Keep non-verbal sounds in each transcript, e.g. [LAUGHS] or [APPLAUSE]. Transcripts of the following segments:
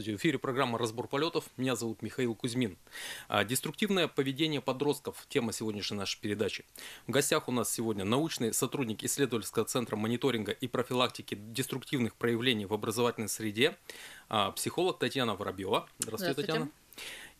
Здравствуйте, в эфире программа «Разбор полетов». Меня зовут Михаил Кузьмин. А, деструктивное поведение подростков – тема сегодняшней нашей передачи. В гостях у нас сегодня научный сотрудник исследовательского центра мониторинга и профилактики деструктивных проявлений в образовательной среде, а, психолог Татьяна Воробьева. Здравствуйте, Здравствуйте. Татьяна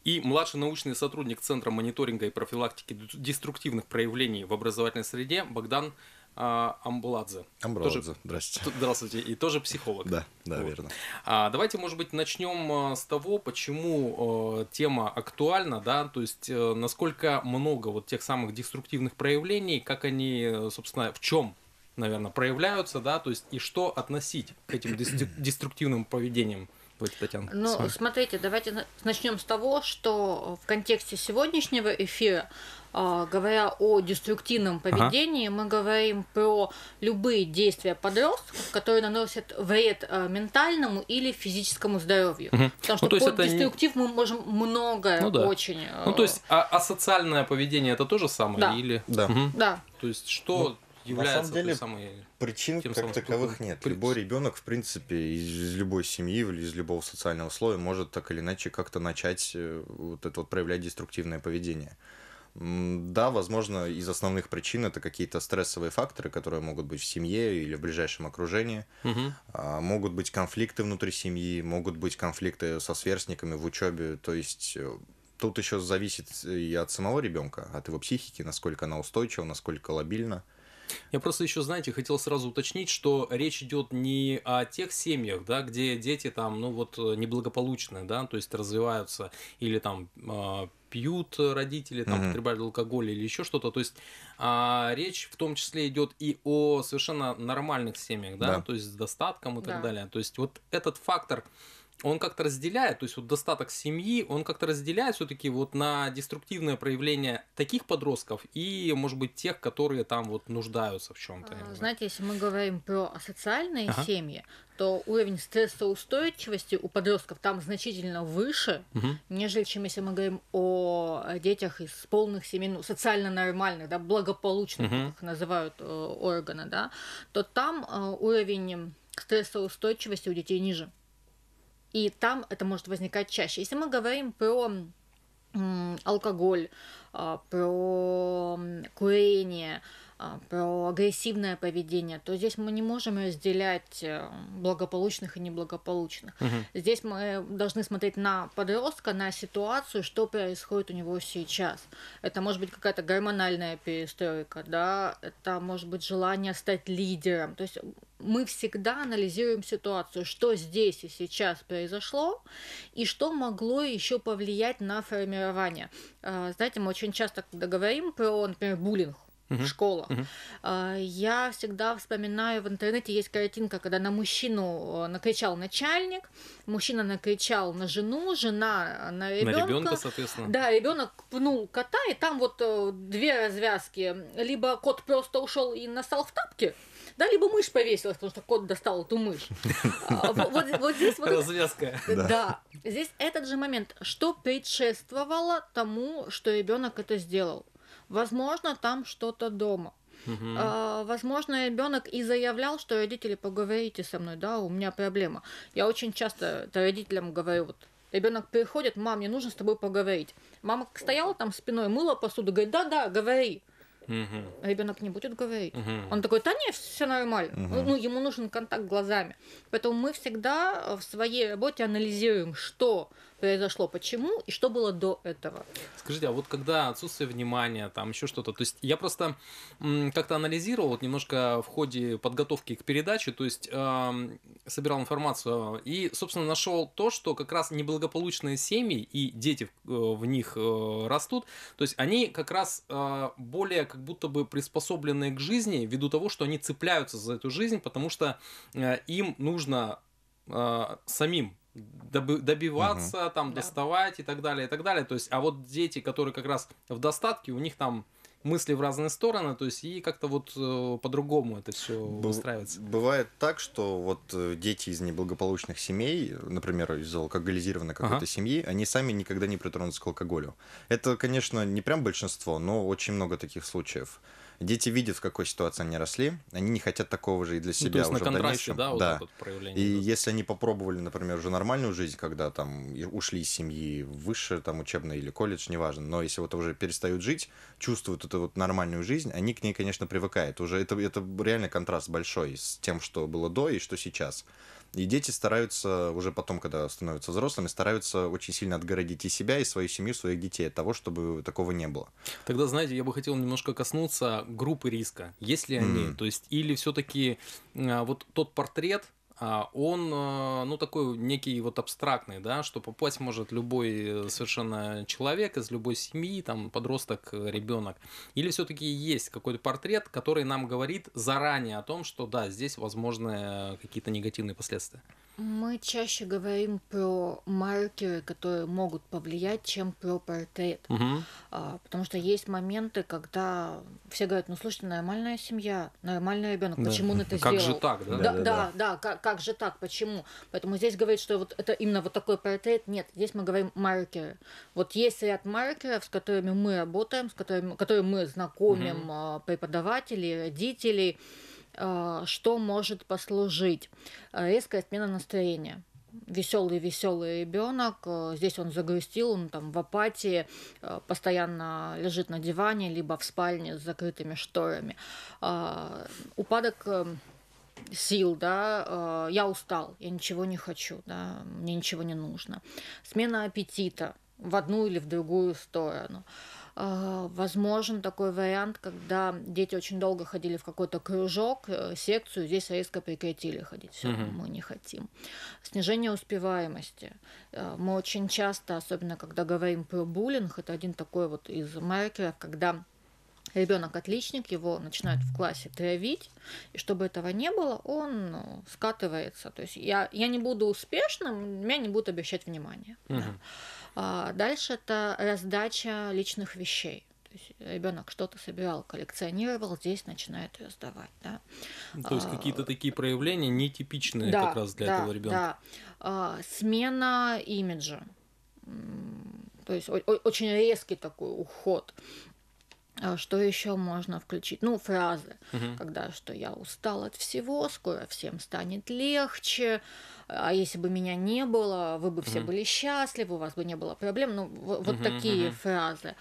и младший научный сотрудник Центра мониторинга и профилактики деструктивных проявлений в образовательной среде Богдан а, Амбладзе. Амбладзе, тоже, здравствуйте. Здравствуйте, и тоже психолог. Да, да, вот. верно. А, давайте, может быть, начнем а, с того, почему э, тема актуальна, да, то есть э, насколько много вот тех самых деструктивных проявлений, как они, собственно, в чем наверное, проявляются, да, то есть и что относить к этим [CLEARS THROAT] деструктивным поведениям? Давайте, Татьяна. Ну, смотрите, давайте начнем с того, что в контексте сегодняшнего эфира а, говоря о деструктивном поведении, ага. мы говорим про любые действия подростков, которые наносят вред а, ментальному или физическому здоровью. Угу. Потому ну, что ну, под это деструктив не... мы можем многое ну, да. очень. А, ну, то есть, а, а социальное поведение это то же самое? Да. Или... Да. Угу. да. То есть, что ну, является на самом деле... самой причин Тем как таковых спутан. нет. Любой ребенок, в принципе, из, из любой семьи или из любого социального слоя может так или иначе как-то начать э, вот это вот проявлять деструктивное поведение. Да, возможно, из основных причин это какие-то стрессовые факторы, которые могут быть в семье или в ближайшем окружении. Угу. Могут быть конфликты внутри семьи, могут быть конфликты со сверстниками в учебе. То есть э, тут еще зависит и от самого ребенка, от его психики, насколько она устойчива, насколько лобильна. Я просто еще, знаете, хотел сразу уточнить, что речь идет не о тех семьях, да, где дети там, ну вот, э, неблагополучные, да, то есть развиваются или там а, пьют родители, там, угу. потребляют алкоголь или еще что-то. То есть а, речь в том числе идет и о совершенно нормальных семьях, да, да. то есть с достатком и да. так далее. То есть вот этот фактор он как-то разделяет, то есть вот достаток семьи, он как-то разделяет все-таки вот на деструктивное проявление таких подростков и, может быть, тех, которые там вот нуждаются в чем-то. А, знаете, если мы говорим про социальные ага. семьи, то уровень стрессоустойчивости у подростков там значительно выше, угу. нежели чем если мы говорим о детях из полных семей, ну, социально нормальных, да, благополучных, угу. как их называют э, органы, да, то там э, уровень стрессоустойчивости у детей ниже и там это может возникать чаще. Если мы говорим про алкоголь, а, про курение, а, про агрессивное поведение, то здесь мы не можем разделять э, благополучных и неблагополучных. Угу. Здесь мы должны смотреть на подростка, на ситуацию, что происходит у него сейчас. Это может быть какая-то гормональная перестройка, да, это может быть желание стать лидером. То есть мы всегда анализируем ситуацию, что здесь и сейчас произошло, и что могло еще повлиять на формирование. А, знаете, мы очень часто, когда говорим про, например, буллинг, в школах. Uh-huh. я всегда вспоминаю, в интернете есть картинка, когда на мужчину э, накричал начальник, мужчина накричал на жену, жена на ребенка. На ребенка, соответственно. Да, ребенок пнул кота, и там вот э, две развязки. Либо кот просто ушел и настал в тапке. Да, либо мышь повесилась, потому что кот достал эту мышь. А, вот здесь вот... Развязка. Да. Здесь этот же момент. Что предшествовало тому, что ребенок это сделал? Возможно, там что-то дома. Угу. А, возможно, ребенок и заявлял, что родители поговорите со мной, да, у меня проблема. Я очень часто это родителям говорю, вот ребенок приходит, мам, мне нужно с тобой поговорить. Мама стояла там спиной, мыла посуду, говорит, да-да, говори угу. А ребенок не будет говорить. Угу. Он такой, да не, все нормально. Угу. Ну, ему нужен контакт глазами. Поэтому мы всегда в своей работе анализируем, что произошло, почему и что было до этого. Скажите, а вот когда отсутствие внимания, там еще что-то, то есть я просто как-то анализировал вот немножко в ходе подготовки к передаче, то есть э, собирал информацию и, собственно, нашел то, что как раз неблагополучные семьи и дети в э, них э, растут, то есть они как раз э, более как будто бы приспособленные к жизни ввиду того, что они цепляются за эту жизнь, потому что им нужно самим доб- добиваться, угу. там, да. доставать и так далее, и так далее. То есть, а вот дети, которые как раз в достатке, у них там мысли в разные стороны, то есть и как-то вот э, по-другому это все Б- устраивается. Бывает так, что вот э, дети из неблагополучных семей, например, из алкоголизированной какой-то ага. семьи, они сами никогда не притронутся к алкоголю. Это, конечно, не прям большинство, но очень много таких случаев дети видят, в какой ситуации они росли, они не хотят такого же и для себя ну, то есть уже на контрасте, в дальнейшем. Да, вот да. Вот проявление и идут. если они попробовали, например, уже нормальную жизнь, когда там ушли из семьи выше, там учебный или колледж, неважно, но если вот уже перестают жить, чувствуют эту вот нормальную жизнь, они к ней, конечно, привыкают. Уже это, это реально контраст большой с тем, что было до и что сейчас. И дети стараются уже потом, когда становятся взрослыми, стараются очень сильно отгородить и себя, и свою семью, своих детей от того, чтобы такого не было. Тогда, знаете, я бы хотел немножко коснуться группы риска. Есть ли они? Mm. То есть, или все-таки а, вот тот портрет, а он, э, ну, такой некий вот абстрактный, да, что попасть может любой э, совершенно человек из любой семьи, там, подросток, э, ребенок. Или все-таки есть какой-то портрет, который нам говорит заранее о том, что, да, здесь возможны какие-то негативные последствия? Мы чаще говорим про маркеры, которые могут повлиять, чем про портрет. Угу. А, потому что есть моменты, когда все говорят, ну слушайте, нормальная семья, нормальный ребенок, да. почему он это как сделал? Как же так, да? Да, да, да, да. да как, как же так, почему? Поэтому здесь говорит, что вот это именно вот такой портрет. Нет, здесь мы говорим маркеры. Вот есть ряд маркеров, с которыми мы работаем, с которыми, которые мы знакомим угу. преподавателей, родителей Э, что может послужить. Э, резкая смена настроения веселый веселый ребенок э, здесь он загрустил он там в апатии постоянно лежит на диване либо в спальне с закрытыми шторами упадок сил, да, я устал, я ничего не хочу, да, мне ничего не нужно. Смена аппетита в одну или в другую сторону. А, возможен такой вариант, когда дети очень долго ходили в какой-то кружок, э, секцию, здесь резко прекратили ходить. Все, угу. мы не хотим. Снижение успеваемости. Э, мы очень часто, особенно когда говорим про буллинг, это один такой вот из маркеров, когда ребенок отличник, его начинают в классе травить, и чтобы этого не было, он ну, скатывается. То есть я, я не буду успешным, меня не будут обещать внимания. Угу. Да. А дальше это раздача личных вещей. ребенок что-то собирал, коллекционировал, здесь начинает ее сдавать. Да? Ну, то есть а, какие-то такие проявления нетипичные да, как раз для да, этого ребенка. Да. А смена имиджа. То есть очень резкий такой уход. А, что еще можно включить? Ну, фразы, угу. когда что я устал от всего, скоро всем станет легче, а если бы меня не было, вы бы угу. все были счастливы, у вас бы не было проблем. Ну, вот угу, такие угу. фразы.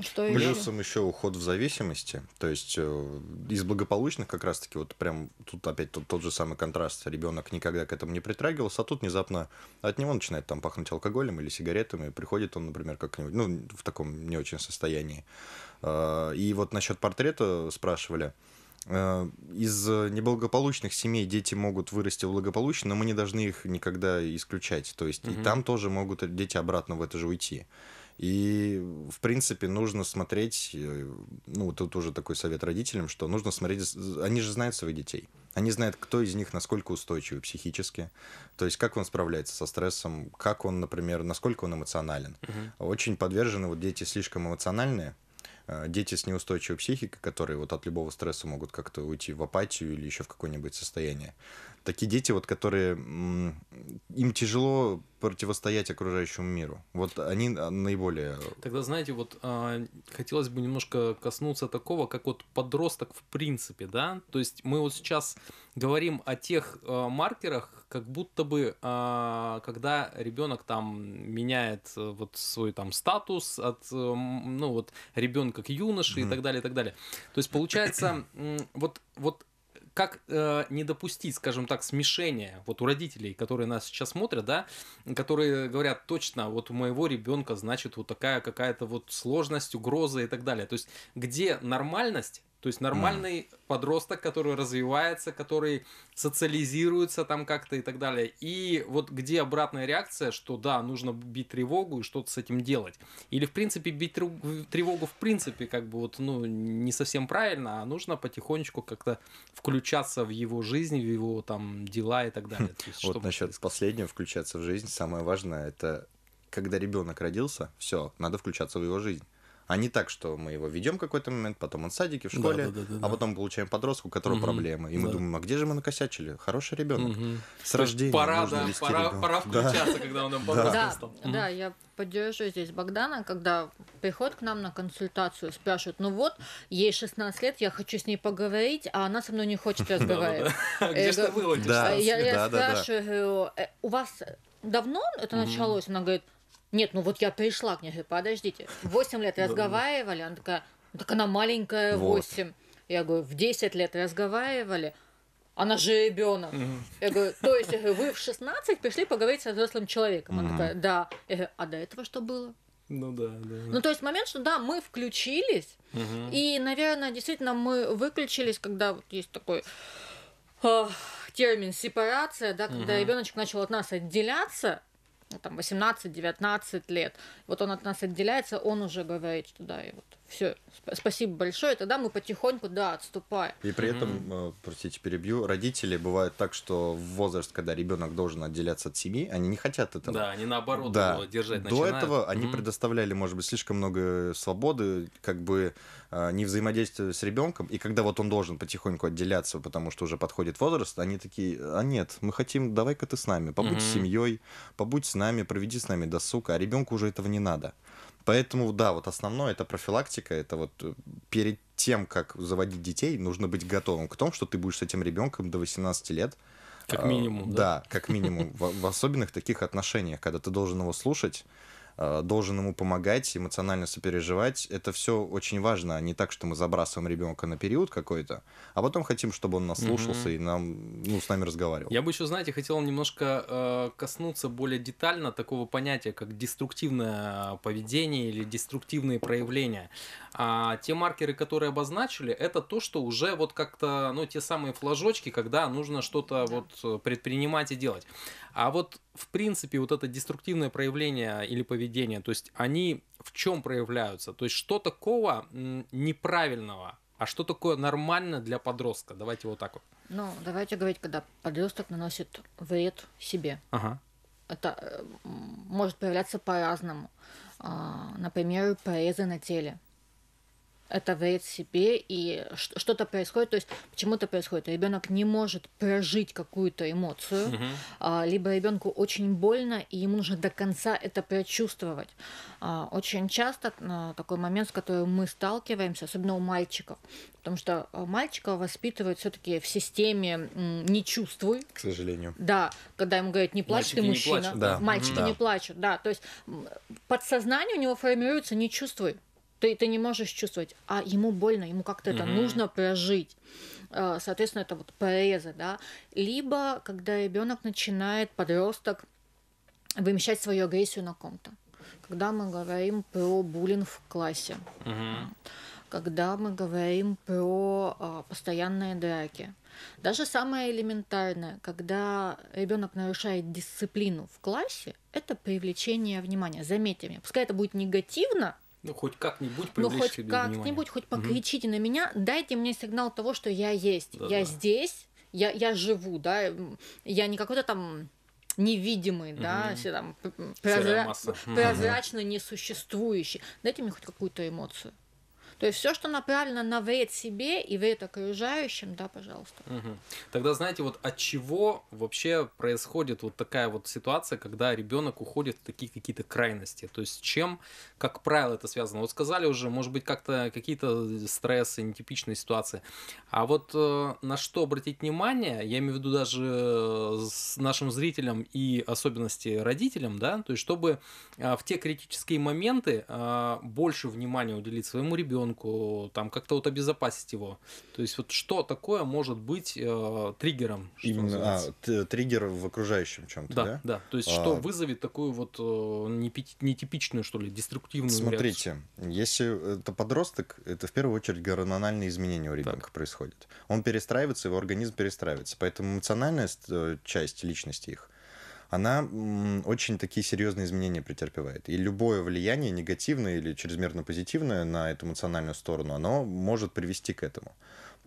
Что Плюсом еще? еще уход в зависимости. То есть э, из благополучных как раз-таки вот прям тут опять тот, тот же самый контраст. Ребенок никогда к этому не притрагивался, а тут внезапно от него начинает там пахнуть алкоголем или сигаретами, приходит он, например, как-нибудь, ну, в таком не очень состоянии. Э, и вот насчет портрета спрашивали. Э, из неблагополучных семей дети могут вырасти благополучно, но мы не должны их никогда исключать. То есть угу. и там тоже могут дети обратно в это же уйти. И, в принципе, нужно смотреть, э, ну, тут уже такой совет родителям, что нужно смотреть, они же знают своих детей. Они знают, кто из них насколько устойчивый психически, то есть как он справляется со стрессом, как он, например, насколько он эмоционален. Угу. Очень подвержены вот дети слишком эмоциональные, Э, дети с неустойчивой психикой, которые вот от любого стресса могут как-то уйти в апатию или еще в какое-нибудь состояние такие дети, вот, которые им тяжело противостоять окружающему миру. Вот они а, наиболее... Тогда, знаете, вот а, хотелось бы немножко коснуться такого, как вот подросток в принципе, да? То есть мы вот сейчас говорим о тех а, маркерах, как будто бы, когда ребенок там меняет э, вот свой там статус от, ну вот, ребенка к юноше mm-hmm. и так далее, и так далее. То есть получается, вот, вот как э, не допустить, скажем так, смешения вот у родителей, которые нас сейчас смотрят, да, которые говорят точно, вот у моего ребенка значит вот такая какая-то вот сложность, угроза и так далее. То есть где нормальность, то есть нормальный mm. подросток, который развивается, который социализируется там как-то и так далее. И вот где обратная реакция, что да, нужно бить тревогу и что-то с этим делать. Или в принципе бить тревогу в принципе как бы вот ну не совсем правильно, а нужно потихонечку как-то включаться в его жизнь, в его там дела и так далее. [LAUGHS] Есть, вот насчет последнего включаться в жизнь самое важное это когда ребенок родился, все, надо включаться в его жизнь а не так, что мы его ведем какой-то момент, потом он в садике, в школе, да, да, да, а да, а потом получаем подростку, у которого угу, проблемы. И мы да. думаем, а где же мы накосячили? Хороший ребенок. Угу. С рождения. Пора, нужно да, вести пора, пора включаться, когда он нам подростком Да, да, я поддержу здесь Богдана, когда приходит к нам на консультацию, спрашивает, ну вот, ей 16 лет, я хочу с ней поговорить, а она со мной не хочет разговаривать. [LAUGHS] А где же ты э, вылазишь? Я спрашиваю, «Э, у вас давно это началось? Она говорит, нет, ну вот я пришла к ней, говорю, подождите. восемь лет разговаривали, она такая, «Ну так она маленькая, восемь, Вот. Я говорю, в десять лет разговаривали, она же ребенок. Mm-hmm. Я говорю, то есть, я говорю, вы в 16 пришли поговорить со взрослым человеком. Она mm-hmm. такая, да. Я говорю, а до этого что было? Ну да, да. Ну то есть момент, что да, мы включились, угу. и, наверное, действительно мы выключились, когда вот есть такой э, термин сепарация, да, когда угу. ребеночек начал от нас отделяться, ну, там 18-19 лет, вот он от нас отделяется, он уже говорит, что да, и вот все, спасибо большое, тогда мы потихоньку, да, отступаем. И при этом, э, простите, перебью, родители бывают так, что в возраст, когда ребенок должен отделяться от семьи, они не хотят этого. Да, они наоборот да. его э, держать До начинают. этого они предоставляли, может быть, слишком много свободы, как бы э, не взаимодействуя с ребенком, и когда вот он должен потихоньку отделяться, потому что уже подходит возраст, они такие, а нет, мы хотим, давай-ка ты с нами, побудь с семьей, побудь с нами, проведи с нами досуг, а ребенку уже этого не надо. Поэтому, да, вот основное это профилактика, это вот э, перед тем, как заводить детей, нужно быть готовым к тому, что ты будешь с этим ребенком до 18 лет. Как а, минимум. А, да? да, как минимум. В, в особенных таких отношениях, когда ты должен его слушать, Э, должен ему помогать, эмоционально сопереживать. Это все очень важно. А не так, что мы забрасываем ребенка на период какой-то, а потом хотим, чтобы он нас слушался mm-hmm. и нам, ну, с нами разговаривал. Я бы еще, знаете, хотел немножко э, коснуться более детально такого понятия, как деструктивное поведение или деструктивные проявления. А те маркеры, которые обозначили, это то, что уже вот как-то, ну, те самые флажочки, когда нужно что-то вот предпринимать и делать. А вот в принципе, вот это деструктивное проявление или поведение, то есть они в чем проявляются? То есть что такого неправильного, а что такое нормально для подростка? Давайте вот так вот. Ну, давайте говорить, когда подросток наносит вред себе. Ага. Это э, может проявляться по-разному. А, например, порезы на теле это вред себе и что-то происходит, то есть почему-то происходит. Ребенок не может прожить какую-то эмоцию, угу. либо ребенку очень больно и ему нужно до конца это прочувствовать. А, очень часто а, такой момент, с которым мы сталкиваемся, особенно у мальчиков, потому что мальчика воспитывают все-таки в системе не чувствуй. К сожалению. Да, когда ему говорят не плачь, Мальчики ты мужчина. Не плачут, да. Мальчики да. не плачут, да. То есть подсознание у него формируется не чувствуй ты, ты не можешь чувствовать, а ему больно, ему как-то это mm-hmm. нужно прожить. А, соответственно, это вот порезы, да. Либо когда ребенок начинает, подросток, вымещать свою агрессию на ком-то. Когда мы говорим про буллинг в классе, mm-hmm. когда мы говорим про а, постоянные драки. Даже самое элементарное, когда ребенок нарушает дисциплину в классе, это привлечение внимания. Заметьте меня, пускай это будет негативно, ну, хоть как-нибудь ну, привлечь Ну, хоть как-нибудь, хоть покричите угу. на меня, дайте мне сигнал того, что я есть, да, я здесь, я, я живу, да, я не какой-то там невидимый, угу. да, все там прозра... прозрачно угу. несуществующий. Дайте мне хоть какую-то эмоцию. То есть все, что направлено на вред себе и вред окружающим, да, пожалуйста. Угу. Тогда знаете, вот от чего вообще происходит вот такая вот ситуация, когда ребенок уходит в такие какие-то крайности? То есть чем, как правило, это связано? Вот сказали уже, может быть, как-то какие-то э, стрессы, нетипичные ситуации. А вот э, на что обратить внимание, я имею в виду даже э, с нашим зрителям и особенности родителям, да, то есть чтобы э, в те критические моменты э, больше внимания уделить своему ребенку, ребенку, там как-то вот обезопасить его. То есть вот что такое может быть э, триггером? Именно а, называется? а, триггер в окружающем чем-то, да? Да, да. То есть а... что вызовет такую вот э, нетипичную, что ли, деструктивную Смотрите, реакцию? если это подросток, это в первую очередь гормональные изменения у ребенка так. происходят. Он перестраивается, его организм перестраивается. Поэтому эмоциональная э, часть личности их – она очень такие серьезные изменения претерпевает. И любое влияние, негативное или чрезмерно позитивное на эту эмоциональную сторону, оно может привести к этому.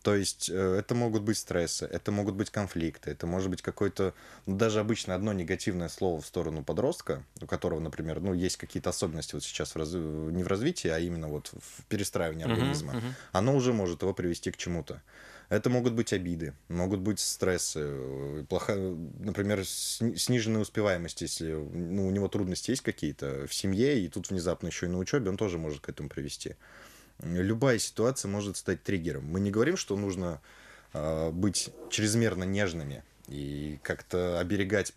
То есть э, это могут быть стрессы, это могут быть конфликты, это может быть какое-то, ну, даже обычно одно негативное слово в сторону подростка, у которого, например, ну, есть какие-то особенности вот сейчас в раз... не в развитии, а именно вот в перестраивании организма, uh-huh, uh-huh. оно уже может его привести к чему-то. Это могут быть обиды, могут быть стрессы, э, плохая, например, сниженная успеваемость, если ну, у него трудности есть какие-то в семье, и тут внезапно еще и на учебе, он тоже может к этому привести. Любая ситуация может стать триггером. Мы не говорим, что нужно э, быть чрезмерно нежными и как-то оберегать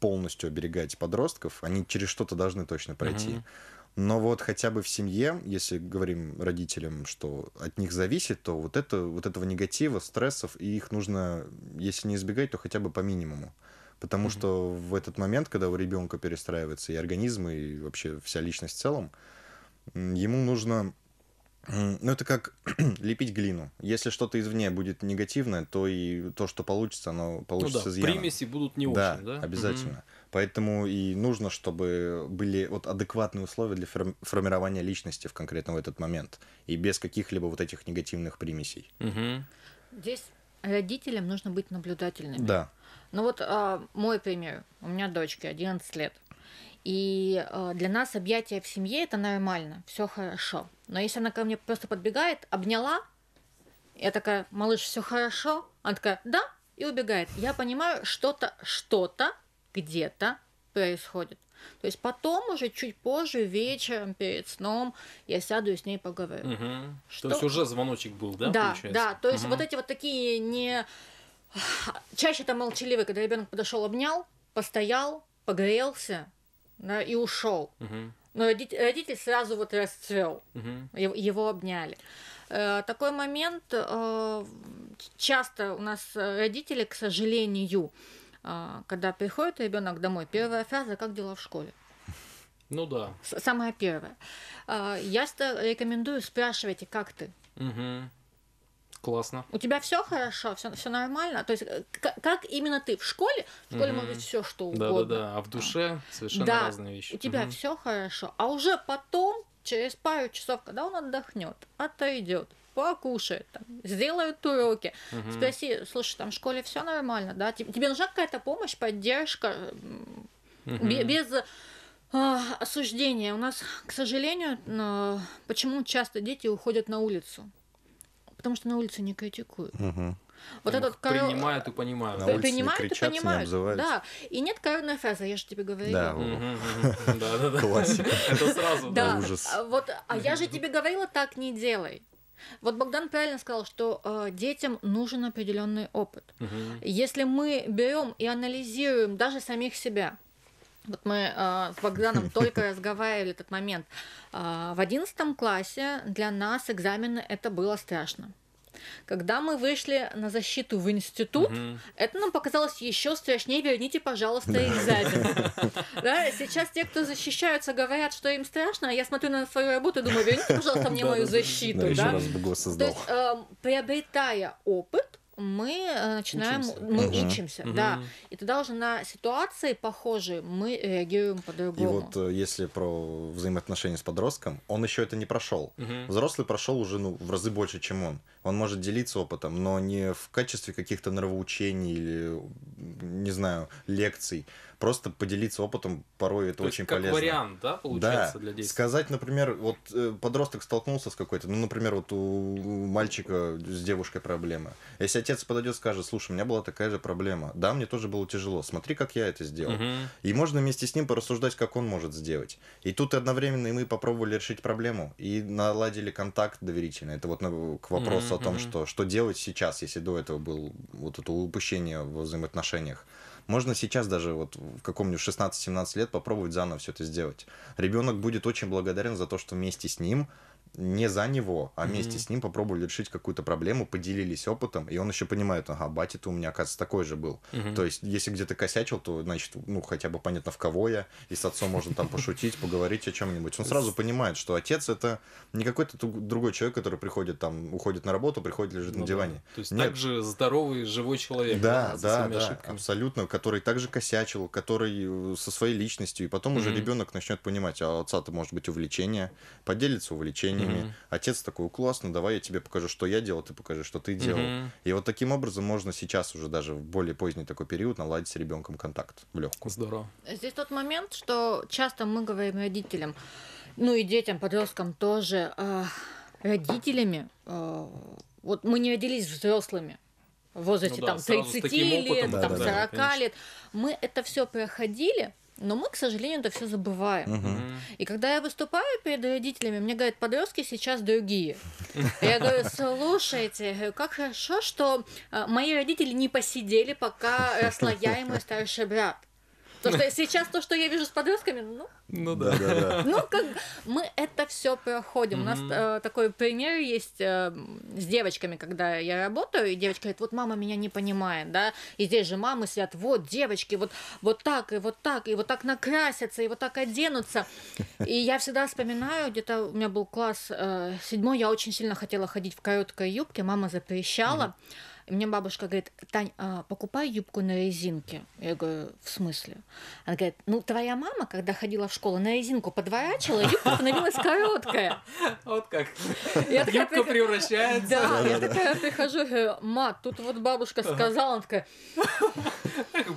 полностью оберегать подростков, они через что-то должны точно пройти. Uh-huh. Но вот хотя бы в семье, если говорим родителям, что от них зависит, то вот, это, вот этого негатива, стрессов, и их нужно, если не избегать, то хотя бы по минимуму. Потому mm-hmm. что в этот момент, когда у ребенка перестраивается и организм, и вообще вся личность в целом, ему нужно... Ну, это как [CLEARS THROAT] лепить глину. Если что-то извне будет негативное, то и то, что получится, оно получится ну да, изъяном. примеси будут не очень, да? Да, обязательно. Mm-hmm. Поэтому и нужно, чтобы были вот адекватные условия для формирования личности в конкретно в этот момент. И без каких-либо вот этих негативных примесей. Угу. Здесь родителям нужно быть наблюдательными. Да. Ну вот а, мой пример. У меня дочке 11 лет. И э, для нас объятия в семье это нормально, все хорошо. Но если она ко мне просто подбегает, обняла, я такая, малыш, все хорошо, она такая, да, и убегает. Я понимаю, что-то, что-то где-то происходит. То есть потом уже чуть позже вечером перед сном я сяду и с ней поговорю. Угу. Что... То есть уже звоночек был, да? Да, получается? да. То есть угу. вот эти вот такие не чаще это молчаливый, когда ребенок подошел, обнял, постоял, погрелся, да, и ушел. Угу. Но родитель, сразу вот расцвел, угу. его, обняли. Э, такой момент э, часто у нас э, родители, к сожалению, а, когда приходит ребенок домой, первая фраза «Как дела в школе?» Ну да. Самое первое. А, я рекомендую спрашивайте, как ты. Угу. Классно. У тебя все хорошо, все, все нормально. То есть, э, как, именно ты в школе, в школе mm может быть все что угодно. Да, да, да. А в душе совершенно да, разные вещи. У тебя mm все хорошо. А уже потом, через пару часов, когда он отдохнет, отойдет, покушают, там, сделают уроки. Угу. Спроси, слушай, там в школе все нормально, да? Тебе нужна какая-то помощь, поддержка, угу. без а, осуждения. У нас, к сожалению, почему часто дети уходят на улицу? Потому что на улице не критикуют. Угу. Вот этот коров... Принимают и понимают. На улице не кричат, и понимают. Не да. И нет коронной фразы, я же тебе говорила. Да, да, да. Классика. Это сразу ужас. А вот, а я же тебе говорила, так не делай. Вот Богдан правильно сказал, что э, детям нужен определенный опыт. Угу. Если мы берем и анализируем даже самих себя, вот мы э, с Богданом [LAUGHS] только разговаривали этот момент. Э, в одиннадцатом классе для нас экзамены это было страшно. Когда мы вышли на защиту в институт, угу. это нам показалось еще страшнее. Верните, пожалуйста, экзамен. [LAUGHS] Да, сейчас те, кто защищаются, говорят, что им страшно, а я смотрю на свою работу и думаю, верните, пожалуйста, мне мою защиту. Да, То есть, эм, приобретая опыт, мы э, начинаем, учимся. мы угу. учимся, угу. да. И тогда уже на ситуации похожие мы реагируем по-другому. И вот э, если про взаимоотношения с подростком, он еще это не прошел. Угу. Взрослый прошел уже ну, в разы больше, чем он. Он может делиться опытом, но не в качестве каких-то нравоучений или, не знаю, лекций просто поделиться опытом, порой это То очень есть, как полезно. вариант, да, получается, да. для действий? сказать, например, вот э, подросток столкнулся с какой-то, ну, например, вот у мальчика с девушкой проблема. Если отец подойдет скажет, слушай, у меня была такая же проблема, да, мне тоже было тяжело, смотри, как я это сделал. Угу. И можно вместе с ним порассуждать, как он может сделать. И тут одновременно и мы попробовали решить проблему, и наладили контакт доверительный. Это вот ну, к вопросу угу, о том, угу. что, что делать сейчас, если до этого был вот это упущение в взаимоотношениях. Можно сейчас даже вот в каком-нибудь 16-17 лет попробовать заново все это сделать. Ребенок будет очень благодарен за то, что вместе с ним не за него, а вместе mm-hmm. с ним попробовали решить какую-то проблему, поделились опытом, и он еще понимает, ага, батя-то у меня, оказывается, такой же был. Mm-hmm. То есть, если где-то косячил, то, значит, ну, хотя бы понятно, в кого я, и с отцом можно там пошутить, поговорить о чем-нибудь. Он сразу понимает, что отец это не какой-то другой человек, который приходит там, уходит на работу, приходит, лежит ну на диване. То есть, также здоровый, живой человек. Да, да, да, абсолютно, который также косячил, который э, со своей личностью, и потом уже ребенок начнет понимать, а у отца-то может быть увлечение, поделится увлечением знаниями. Mm-hmm. Отец такой, классно, давай я тебе покажу, что я делал, ты покажи, что ты делал. Mm-hmm. И вот таким образом можно сейчас уже даже в более поздний такой период наладить с ребенком контакт в легкую. Здорово. Здесь тот момент, что часто мы говорим родителям, ну и детям, подросткам тоже, э, родителями, э, вот мы не родились взрослыми, в возрасте ну, да, там 30 лет, да, там да, 40 да, лет. Мы это все проходили, но мы, к сожалению, это все забываем. Угу. И когда я выступаю перед родителями, мне говорят, подростки сейчас другие. Я говорю, слушайте, как хорошо, что а, мои родители не посидели, пока росла я и мой старший брат. То, что сейчас то, что я вижу с подростками, ну... Ну да. да, да. Ну, как мы это все проходим. У нас э, такой пример есть э, с девочками, когда я работаю, и девочка говорит, вот мама меня не понимает, да, и здесь же мамы сидят, вот девочки, вот, вот так, и вот так, и вот так накрасятся, и вот так оденутся. И я всегда вспоминаю, где-то у меня был класс э, седьмой, я очень сильно хотела ходить в короткой юбке, мама запрещала. Mm-hmm. И мне бабушка говорит, Тань, а, покупай юбку на резинке. Я говорю, в смысле? Она говорит, ну, твоя мама, когда ходила в школу, на резинку подворачивала, юбка становилась короткая. Вот как. я такая, Юбка превращается. Да, я такая прихожу, говорю, мат, тут вот бабушка сказала, она такая...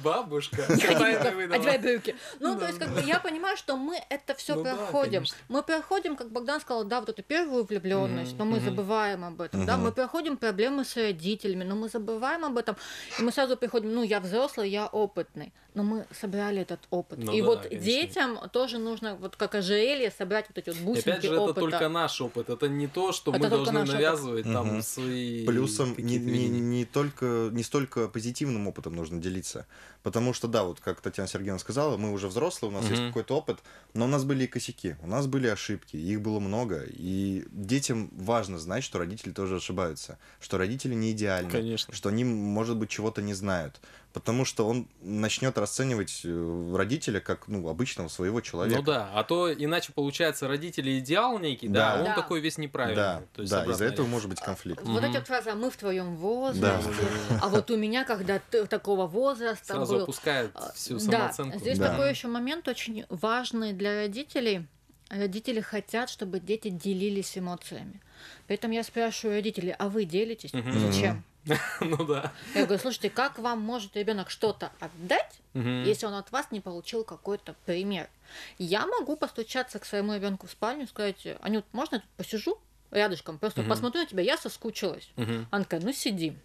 Бабушка. Ну, одевай брюки. Ну, то есть, как бы я понимаю, что мы это все ну проходим. Мы проходим, как Богдан сказал, да, вот эту первую влюбленность, но мы забываем об этом, да, мы проходим проблемы с родителями, но мы забываем об этом, и мы сразу приходим, ну, я взрослый, я опытный. Но мы собрали этот опыт. Ну, и да, вот конечно. детям тоже нужно, вот как ожерелье, собрать вот эти вот бусинки опыта. Опять же, опыта. это только наш опыт, это не то, что это мы должны навязывать опыт. там угу. свои... Плюсом не, не, не, только, не столько позитивным опытом нужно делиться, потому что, да, вот как Татьяна Сергеевна сказала, мы уже взрослые, у нас угу. есть какой-то опыт, но у нас были и косяки, у нас были ошибки, их было много, и детям важно знать, что родители тоже ошибаются, что родители не идеальны. Конечно Конечно. что они, может быть, чего-то не знают. Потому что он начнет расценивать э, родителя как ну, обычного своего человека. Ну да, а то иначе получается родители идеал некий, да, да а он да. такой весь неправильный. Да, то есть да из-за этого может быть конфликт. Вот эта фраза «мы в твоем возрасте», да. а вот у меня когда такого возраста... Сразу был... опускает а, всю самооценку. Да, здесь такой еще момент очень важный для родителей. Родители хотят, чтобы дети делились эмоциями. Поэтому я спрашиваю родителей, а вы делитесь? Зачем? [LAUGHS] Ну да. Я говорю, слушайте, как вам может ребенок что-то отдать, если он от вас не получил какой-то пример? Я могу постучаться к своему ребенку в спальню и сказать, Анют, можно я тут посижу? рядышком, просто посмотрю на тебя, я соскучилась. Анка, ну сиди.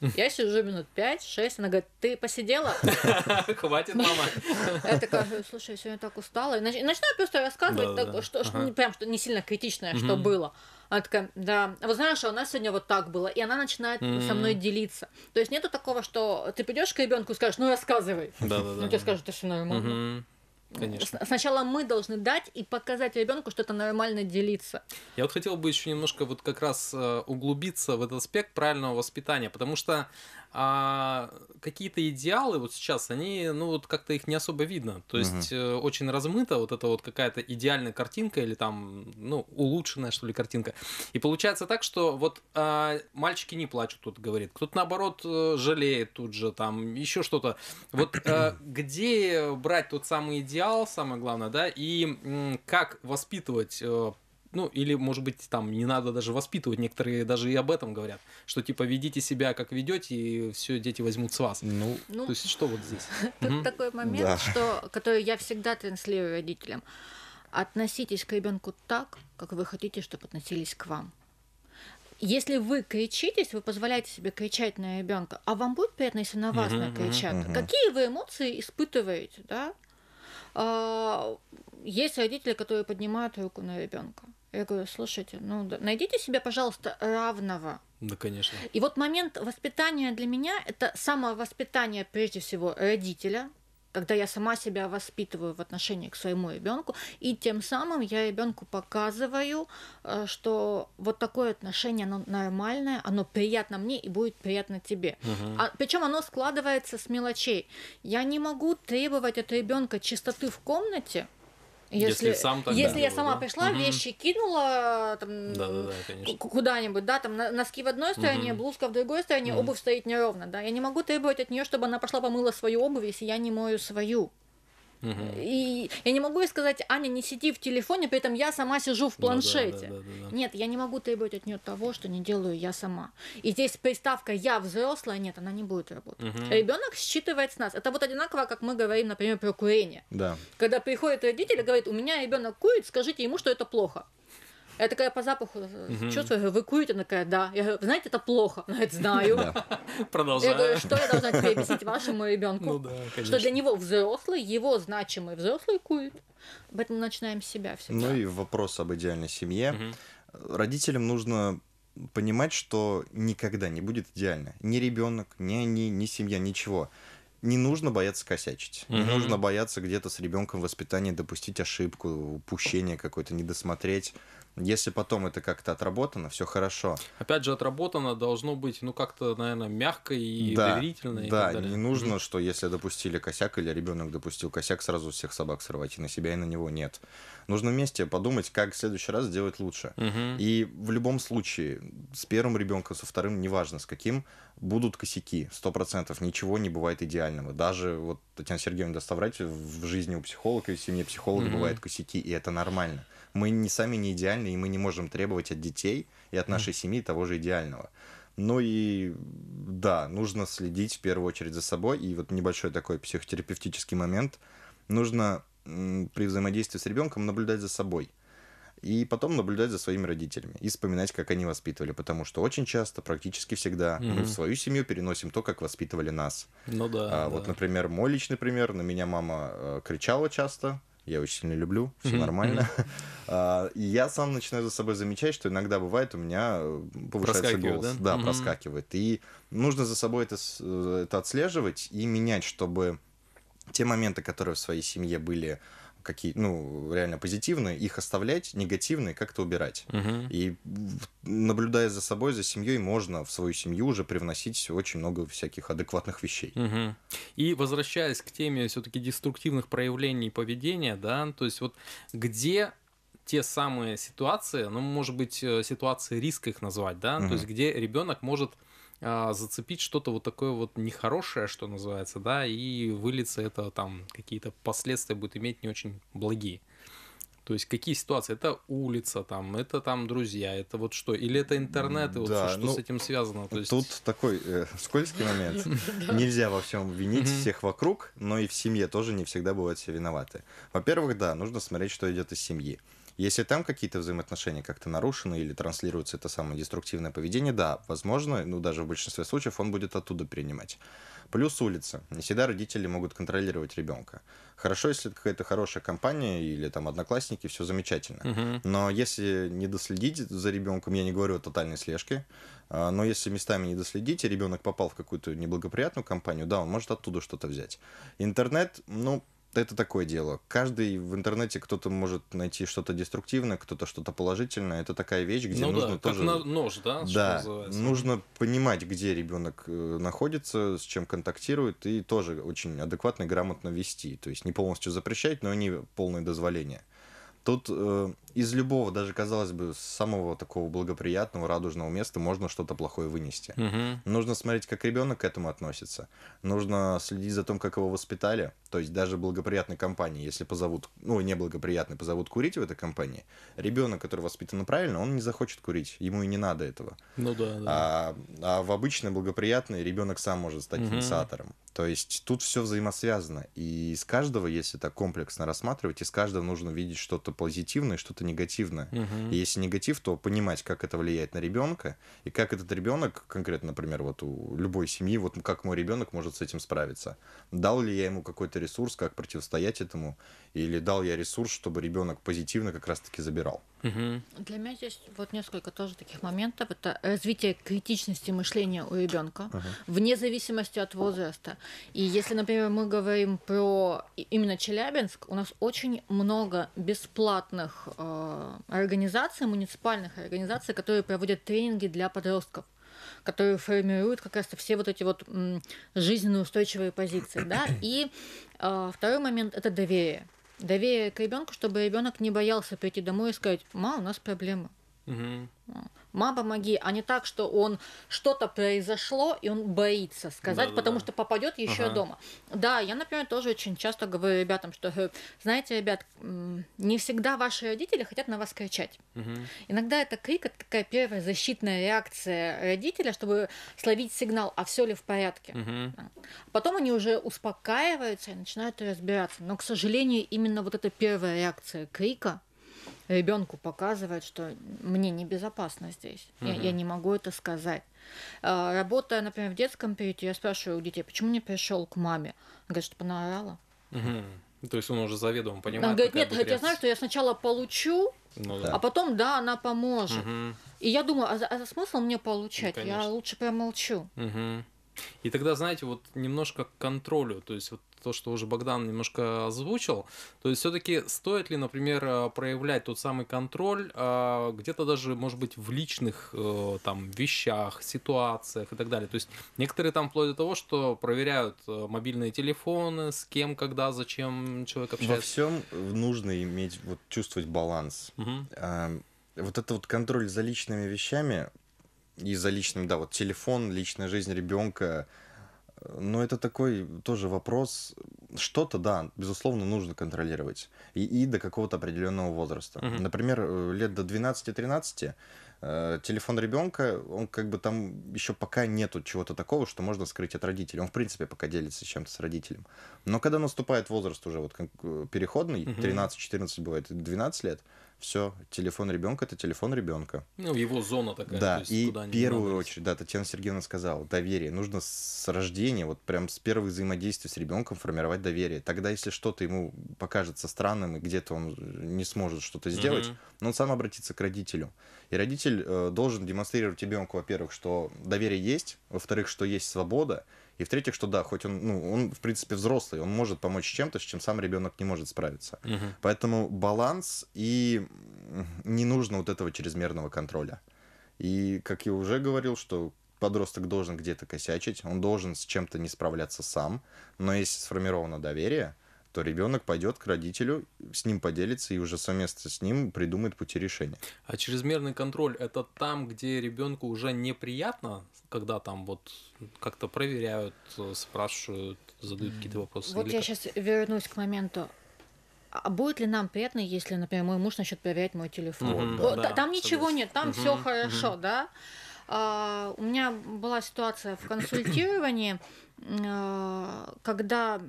Я сижу минут 5-6, она говорит, ты посидела? [LAUGHS] Хватит, мама. [LAUGHS] Я такая, слушай, я сегодня так устала. И начинаю просто рассказывать, прям что не сильно критичное, что было. Она такая, да, а вот знаешь, а у нас сегодня вот так было. И она начинает mm-hmm. со мной делиться. То есть нету такого, что ты придешь к ребенку и скажешь, ну рассказывай. Да, да, да. Ну тебе скажут, ты все нормально. Mm-hmm. Конечно. Сначала мы должны дать и показать ребенку, что это нормально делиться. Я вот хотел бы еще немножко вот как раз э, углубиться в этот аспект правильного воспитания, потому что а какие-то идеалы вот сейчас, они, ну, вот как-то их не особо видно. То есть Uh-huh. очень размыта вот эта вот какая-то идеальная картинка или там, ну, улучшенная, что ли, картинка. И получается так, что вот а, мальчики не плачут, тут говорит. Кто-то, наоборот, э, жалеет тут же, там, еще что-то. Вот а, [CLEARS THROAT] где брать тот самый идеал, самое главное, да, и м, как воспитывать ну, или, может быть, там не надо даже воспитывать. Некоторые даже и об этом говорят, что типа ведите себя, как ведете, и все, дети возьмут с вас. Ну, ну то есть что вот здесь? [LAUGHS] Тут такой момент, что, который я всегда транслирую родителям. Относитесь к ребенку так, как вы хотите, чтобы относились к вам. Если вы кричитесь, вы позволяете себе кричать на ребенка, а вам будет приятно, если на вас uh-huh, накричат? Uh-huh. Какие вы эмоции испытываете, да? А, есть родители, которые поднимают руку на ребенка. Я говорю, слушайте, ну найдите себе, пожалуйста, равного. Да, конечно. И вот момент воспитания для меня – это самовоспитание, прежде всего, родителя, когда я сама себя воспитываю в отношении к своему ребенку, и тем самым я ребенку показываю, э, что вот такое отношение, оно нормальное, оно приятно мне и будет приятно тебе. Угу. А, Причем оно складывается с мелочей. Я не могу требовать от ребенка чистоты в комнате, если, если сам тогда, Если я сама да? пришла, угу. вещи кинула э, там, да, да, да, куда-нибудь, да, там носки в одной стороне, угу. блузка в другой стороне, угу. обувь стоит неровно, да. Я не могу требовать от нее, чтобы она пошла помыла свою обувь, если я не мою свою. И я не могу ей сказать, Аня, не сиди в телефоне, при этом я сама сижу в ну планшете. Ну, да, да, да, да. Нет, я не могу требовать от нее того, что не делаю я сама. И здесь приставка я взрослая, нет, она не будет работать. Угу. Ребенок считывает с нас. Это вот одинаково, как мы говорим, например, про курение. Да. Когда приходит родитель и говорит, у меня ребенок курит, скажите ему, что это плохо. Я такая по запаху угу. чувствую, говорю, вы курите? Она такая, да. Я говорю, знаете, это плохо. Она говорит, знаю. Продолжаю. [LAUGHS] Я говорю, что я должна тебе [LAUGHS] объяснить вашему ребенку? Ну что для него взрослый, его значимый взрослый курит. Поэтому начинаем с себя всегда. Ну и вопрос об идеальной семье. Родителям нужно понимать, что никогда не будет идеально. Ни ребенок, ни они, ни семья, ничего не нужно бояться косячить. Не нужно бояться где-то с ребенком воспитания допустить ошибку, упущение какое-то, недосмотреть. Если потом это как-то отработано, все хорошо. Опять же, отработано должно быть, ну, как-то, наверное, мягко и да, доверительно. Да, и так далее. не нужно, что если допустили косяк или ребенок допустил косяк, сразу всех собак срывать и на себя, и на него нет. Нужно вместе подумать, как в следующий раз сделать лучше. Угу. И в любом случае, с первым ребенком, со вторым, неважно с каким, будут косяки, сто процентов. Ничего не бывает идеального. Даже вот Татьяна Сергеевна Доставрать в жизни у психолога и в семье психолога угу. бывают косяки, и это нормально. Мы не, сами не идеальны, и мы не можем требовать от детей и от нашей семьи того же идеального. Ну и да, нужно следить в первую очередь за собой. И вот небольшой такой психотерапевтический момент. Нужно при взаимодействии с ребенком наблюдать за собой. И потом наблюдать за своими родителями и вспоминать, как они воспитывали. Потому что очень часто, практически всегда, mm-hmm. мы в свою семью переносим то, как воспитывали нас. Ну да. А, да. Вот, например, мой личный пример. На меня мама э, кричала часто я очень сильно люблю, все mm-hmm. нормально. Mm-hmm. [LAUGHS] И я сам начинаю за собой замечать, что иногда бывает у меня э, повышается голос. Да, да mm-hmm. проскакивает. И нужно за собой это, э, это отслеживать и менять, чтобы те моменты, которые в своей семье были какие, ну, реально позитивные, их оставлять, негативные как-то убирать. Угу. И наблюдая за собой, за семьей, можно в свою семью уже привносить очень много всяких адекватных вещей. Угу. И возвращаясь к теме все-таки деструктивных проявлений поведения, да, то есть вот где те самые ситуации, ну, может быть, э, ситуации риска их назвать, да, угу. то есть где ребенок может а, зацепить что-то вот такое вот нехорошее, что называется, да, и вылиться это там какие-то последствия будет иметь не очень благие. То есть какие ситуации? Это улица, там, это там друзья, это вот что? Или это интернет, и да, вот все, что ну, с этим связано? То есть... Тут такой э, скользкий момент. [LAUGHS] Нельзя во всем винить всех вокруг, но и в семье тоже не всегда бывают все виноваты. Во-первых, да, нужно смотреть, что идет из семьи. Если там какие-то взаимоотношения как-то нарушены или транслируется это самое деструктивное поведение, да, возможно, ну даже в большинстве случаев он будет оттуда принимать. Плюс улица. Не всегда родители могут контролировать ребенка. Хорошо, если это какая-то хорошая компания или там одноклассники, все замечательно. Угу. Но если не доследить за ребенком, я не говорю о тотальной слежке, а, но если местами не доследить, и ребенок попал в какую-то неблагоприятную компанию, да, он может оттуда что-то взять. Интернет, ну, это такое дело. Каждый в интернете кто-то может найти что-то деструктивное, кто-то что-то положительное. Это такая вещь, где ну нужно да, тоже как нож, да, да, нужно понимать, где ребенок э, находится, с чем контактирует и тоже очень адекватно и грамотно вести. То есть не полностью запрещать, но и не полное дозволение. Тут э, из любого, даже, казалось бы, самого такого благоприятного, радужного места можно что-то плохое вынести. Угу. Нужно смотреть, как ребенок к этому относится. Нужно следить за тем, как его воспитали. То есть даже благоприятной компании, если позовут, ну, неблагоприятной, позовут курить в этой компании, ребенок, который воспитан правильно, он не захочет курить. Ему и не надо этого. Ну да, да. А, а в обычной благоприятной ребенок сам может стать угу. инициатором. То есть тут все взаимосвязано. И из каждого, если так комплексно рассматривать, из каждого нужно видеть что-то позитивное, что-то негативно. Угу. И если негатив, то понимать, как это влияет на ребенка, и как этот ребенок, конкретно, например, вот у любой семьи, вот как мой ребенок может с этим справиться. Дал ли я ему какой-то ресурс, как противостоять этому, или дал я ресурс, чтобы ребенок позитивно как раз-таки забирал. Угу. Для меня здесь вот несколько тоже таких моментов. Это развитие критичности мышления у ребенка, угу. вне зависимости от возраста. И если, например, мы говорим про именно Челябинск, у нас очень много бесплатных э, Э, организаций, муниципальных организаций, которые проводят тренинги для подростков которые формируют как раз все вот эти вот жизненно устойчивые позиции, да. И э, второй момент это доверие, доверие к ребенку, чтобы ребенок не боялся прийти домой и сказать: "Мам, у нас проблемы". Угу. Мама, помоги, а не так, что он что-то произошло, и он боится сказать, Да-да-да. потому что попадет еще ага. дома. Да, я, например, тоже очень часто говорю ребятам, что, знаете, ребят, не всегда ваши родители хотят на вас кричать. Угу. Иногда это крик, это такая первая защитная реакция родителя, чтобы словить сигнал, а все ли в порядке. Угу. Потом они уже успокаиваются и начинают разбираться. Но, к сожалению, именно вот эта первая реакция крика, ребенку показывает, что мне небезопасно здесь, угу. я, я не могу это сказать. А, работая, например, в детском периоде, я спрашиваю у детей, почему не пришел к маме? Она говорит, чтобы она орала. Угу. То есть он уже заведомо понимает. Она говорит, нет, хотя я знаю, что я сначала получу, ну, да. а потом, да, она поможет. Угу. И я думаю, а, а смысл мне получать? Ну, я лучше промолчу. Угу. И тогда, знаете, вот немножко к контролю, то есть вот то, что уже Богдан немножко озвучил, то есть все-таки стоит ли, например, э, проявлять тот самый контроль э, где-то даже, может быть, в личных э, там вещах, ситуациях и так далее. То есть некоторые там вплоть до того, что проверяют мобильные телефоны, с кем, когда, зачем человек общается. Во всем нужно иметь, вот чувствовать баланс. Угу. Вот это вот контроль за личными вещами и за личным, да, вот телефон, личная жизнь ребенка, но это такой тоже вопрос. Что-то, да, безусловно, нужно контролировать. И, и до какого-то определенного возраста. Угу. Например, э, лет до 12-13 Э, телефон ребенка, он как бы там еще пока нету чего-то такого, что можно скрыть от родителей. Он, в принципе, пока делится чем-то с родителем. Но когда наступает возраст уже вот э, переходный, 13-14 бывает, 12 лет, все, телефон ребенка это телефон ребенка. Ну, его зона такая. Да, есть, и в первую очередь, да, Татьяна Сергеевна сказала, доверие. Нужно с рождения, вот прям с первых взаимодействий с ребенком формировать доверие. Тогда, если что-то ему покажется странным, и где-то он э, не сможет что-то сделать, угу. но он сам обратится к родителю. И родитель э, должен демонстрировать ребенку, во-первых, что доверие есть, во-вторых, что есть свобода, и в-третьих, что да, хоть он, ну, он, в принципе, взрослый, он может помочь чем-то, с чем сам ребенок не может справиться. Угу. Поэтому баланс и не нужно вот этого чрезмерного контроля. И, как я уже говорил, что подросток должен где-то косячить, он должен с чем-то не справляться сам, но если сформировано доверие, то ребенок пойдет к родителю, с ним поделится и уже совместно с ним придумает пути решения. А чрезмерный контроль это там, где ребенку уже неприятно, когда там вот как-то проверяют, спрашивают, задают какие-то вопросы. Вот я как... сейчас вернусь к моменту. А, а будет ли нам приятно, если, например, мой муж начнет проверять мой телефон? Mm-hmm, да, да, там да, ничего нет, там mm-hmm, все хорошо, mm-hmm. да? А, у меня была ситуация в консультировании, а, когда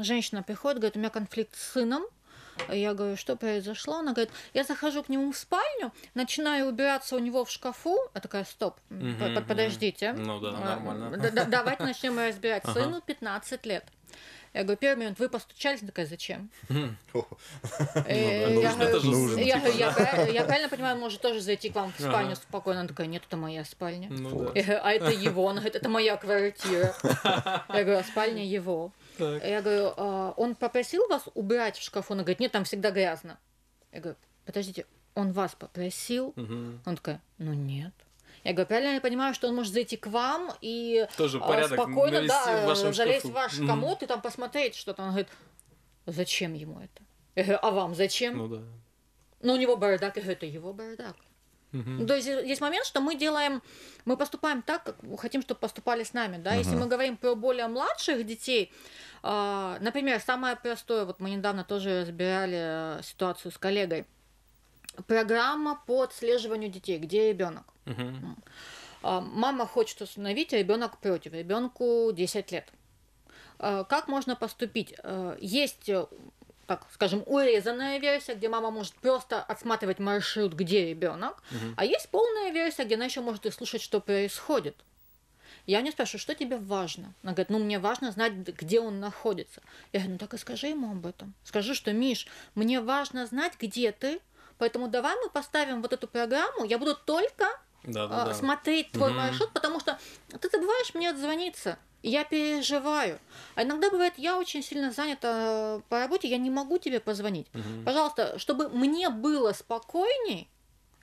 женщина приходит, говорит, у меня конфликт с сыном, я говорю, что произошло? Она говорит, я захожу к нему в спальню, начинаю убираться у него в шкафу. Я такая, стоп, угу, подождите. Ну да, а, нормально. Давайте начнем разбирать. Сыну 15 лет. Я говорю, первый момент, вы постучались, такая, зачем? Я правильно понимаю, может тоже зайти к вам в спальню спокойно. Она такая, нет, это моя спальня. Ну э, а это его, она говорит, это моя квартира. Я говорю, а спальня его. Так. Я говорю, а, он попросил вас убирать в шкафу? он говорит, нет, там всегда грязно. Я говорю, подождите, он вас попросил? Угу. Он такой, ну нет. Я говорю, правильно я понимаю, что он может зайти к вам и Тоже а, порядок спокойно да, в э, залезть шкафу. в ваш комод и там посмотреть что-то. Он говорит, зачем ему это? Я говорю, а вам зачем? Ну да. Ну, у него бардак, я говорю, это его бардак. Угу. То есть э, есть момент, что мы делаем, мы поступаем так, как хотим, чтобы поступали с нами. Да? Угу. Если мы говорим про более младших детей, э, например, самое простое, вот мы недавно тоже разбирали э, ситуацию с коллегой, программа по отслеживанию детей, где ребенок. Угу. Мама хочет установить, а ребенок против. Ребенку 10 лет. А, как можно поступить? Э, есть так скажем, урезанная версия, где мама может просто отсматривать маршрут, где ребенок, угу. а есть полная версия, где она еще может и слушать, что происходит. Я у нее спрашиваю, что тебе важно? Она говорит, ну мне важно знать, где он находится. Я говорю, ну так и скажи ему об этом. Скажи, что, Миш, мне важно знать, где ты, поэтому давай мы поставим вот эту программу, я буду только да, да, э, да. смотреть твой угу. маршрут, потому что ты забываешь мне отзвониться я переживаю. А иногда бывает, я очень сильно занята э, по работе, я не могу тебе позвонить. Угу. Пожалуйста, чтобы мне было спокойней,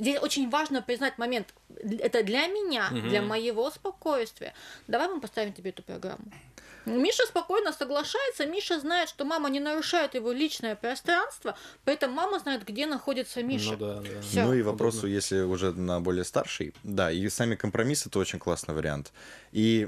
Здесь очень важно признать момент, это для меня, угу. для моего спокойствия. Давай мы поставим тебе эту программу. Миша спокойно соглашается, Миша знает, что мама не нарушает его личное пространство, поэтому мама знает, где находится Миша. Ну, да, да. ну и вопросу, если уже на более старший, да, и сами компромиссы это очень классный вариант. И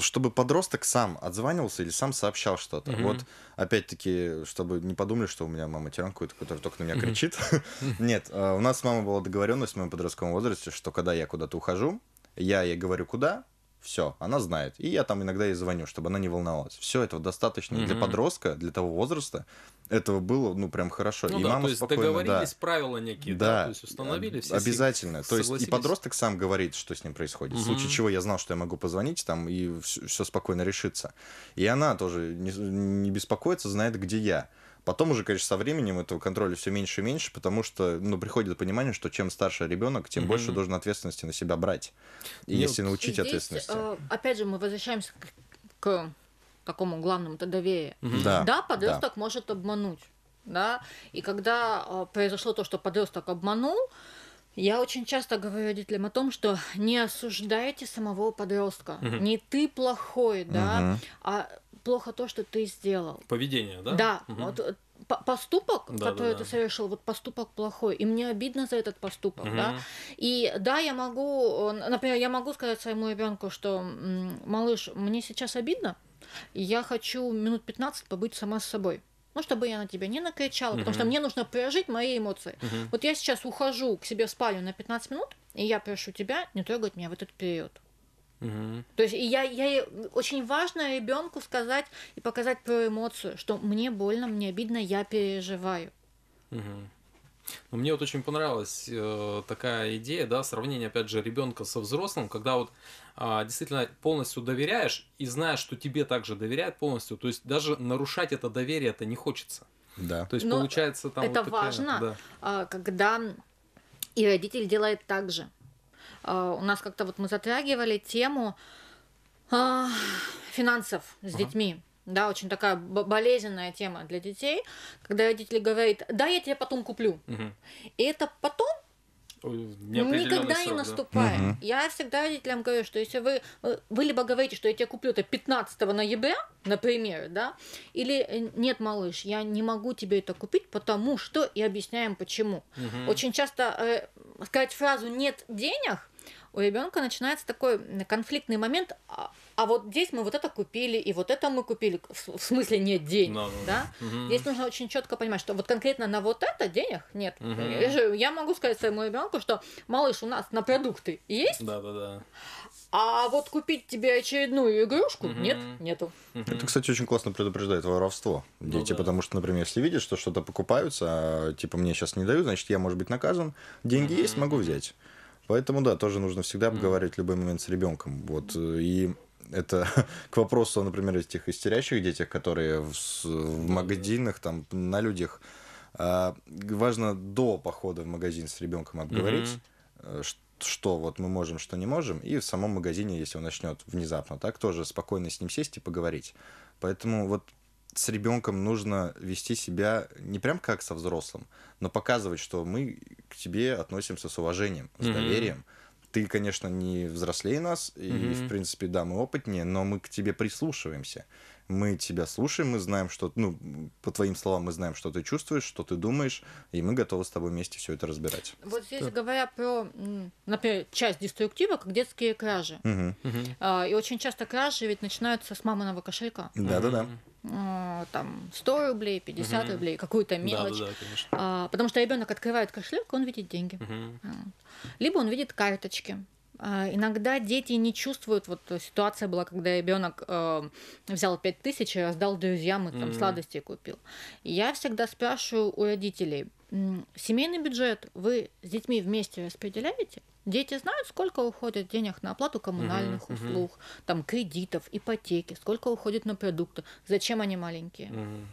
чтобы подросток сам отзванивался или сам сообщал что-то. Угу. Вот опять-таки, чтобы не подумали, что у меня мама тиранка, которая только на меня кричит. [LAUGHS] Нет, нет, а, у нас с мамой была договоренность в моем подростковом возрасте, что когда я куда-то ухожу, я ей говорю куда, все, она знает. И я там иногда ей звоню, чтобы она не волновалась. Все этого достаточно mm-hmm. для подростка, для того возраста. Этого было, ну, прям хорошо. Ну, и да, мама то есть спокойно, договорились да. правила некие, да, да то есть установили все. Обязательно. То есть и подросток сам говорит, что с ним происходит. Mm-hmm. В случае чего я знал, что я могу позвонить там, и все, спокойно решится. И она тоже не, не беспокоится, знает, где я. Потом уже, конечно, со временем этого контроля все меньше и меньше, потому что, ну, приходит понимание, что чем старше ребенок, тем mm-hmm. больше должен ответственности на себя брать. И ну, если научить здесь, ответственности. Э, опять же, мы возвращаемся к, к такому главному-то доверию. Mm-hmm. Да, да, подросток да. может обмануть, да. И когда э, произошло то, что подросток обманул, я очень часто говорю родителям о том, что не осуждайте самого подростка. Угу. Не ты плохой, да, угу. а плохо то, что ты сделал. Поведение, да? Да. Угу. Вот э, поступок, да, который да, да. совершил, вот поступок плохой, и мне обидно за этот поступок, угу. да. И да, я могу, э, например, я могу сказать своему ребенку, что малыш, мне сейчас обидно, я хочу минут 15 побыть сама с собой. Ну, чтобы я на тебя не накричала, угу. потому что мне нужно прожить мои эмоции. Угу. Вот я сейчас ухожу к себе в спальню на 15 минут, и я прошу тебя не трогать меня в этот период. То есть я, я очень важно ребенку сказать и показать про эмоцию, что мне больно, мне обидно, я переживаю. Угу. Ну, Но мне вот очень понравилась э, такая идея, да, сравнение, опять же, ребенка со взрослым, когда вот э, действительно полностью доверяешь и знаешь, что тебе также доверяют полностью, то есть даже нарушать это доверие это не хочется. Да. То есть Но получается там. Это вот такая, важно, да. А, когда и родитель делает так же. А, у нас как-то вот мы затрагивали тему а, финансов с ага. детьми. Да, очень такая болезненная тема для детей, когда родитель говорит, да, я тебе потом куплю. Угу. И это потом никогда срок, не наступает. Да. Я всегда родителям говорю, что если вы, э, вы либо говорите, что я тебе куплю это 15 ноября, например, да, или э, нет, малыш, я не могу тебе это купить, потому что, и объясняем почему. Угу. Очень часто э, сказать фразу «нет денег» у ребенка начинается такой конфликтный момент, а, а вот здесь мы вот это купили, и вот это мы купили, в, в смысле нет денег, no, no, no. да? Угу. Здесь нужно очень четко понимать, что вот конкретно на вот это денег нет. Угу. Я, же, я могу сказать своему ребенку, что малыш у нас на продукты есть, да, да, да. А вот купить тебе очередную игрушку mm нет, нету. Это, кстати, очень классно предупреждает воровство дети, ну, да. потому что, например, если видят, что что-то покупаются, а, типа мне сейчас не дают, значит я, может быть, наказан. Деньги mm есть, могу взять. Поэтому, да, тоже нужно всегда обговаривать mm любой момент с ребенком. Вот, и это [LAUGHS] к вопросу, например, этих истерящих детях, которые в, в магазинах, там, на людях. А, важно до похода в магазин с ребенком обговорить, mm-hmm. что э, что вот мы можем, что не можем, и в самом магазине, если он начнет внезапно так, тоже спокойно с ним сесть и поговорить. Поэтому вот с ребенком нужно вести себя не прям как со взрослым, но показывать, что мы к тебе относимся с уважением, с mm-hmm. доверием. Ты, конечно, не взрослее нас, и, mm-hmm. в принципе, да, мы опытнее, но мы к тебе прислушиваемся. Мы тебя слушаем, мы знаем, что, ну, по твоим словам, мы знаем, что ты чувствуешь, что ты думаешь, и мы готовы с тобой вместе все это разбирать. Вот здесь да. говоря про, например, часть деструктива, как детские кражи. Угу. Угу. И очень часто кражи ведь начинаются с маминого кошелька. Да-да-да. А, там 100 рублей, 50 угу. рублей, какую-то мелочь. Да, да, конечно. А, потому что ребенок открывает кошелек, он видит деньги. Угу. Либо он видит карточки. А, иногда дети не чувствуют, вот э, ситуация была, когда ребенок э, взял 5 тысяч и раздал друзьям и там mm-hmm. сладости купил. я всегда спрашиваю у родителей, семейный бюджет вы с детьми вместе распределяете? Дети знают, сколько уходит денег на оплату коммунальных uh-huh, услуг, там кредитов, ипотеки, сколько уходит на продукты, зачем они маленькие? Uh-huh.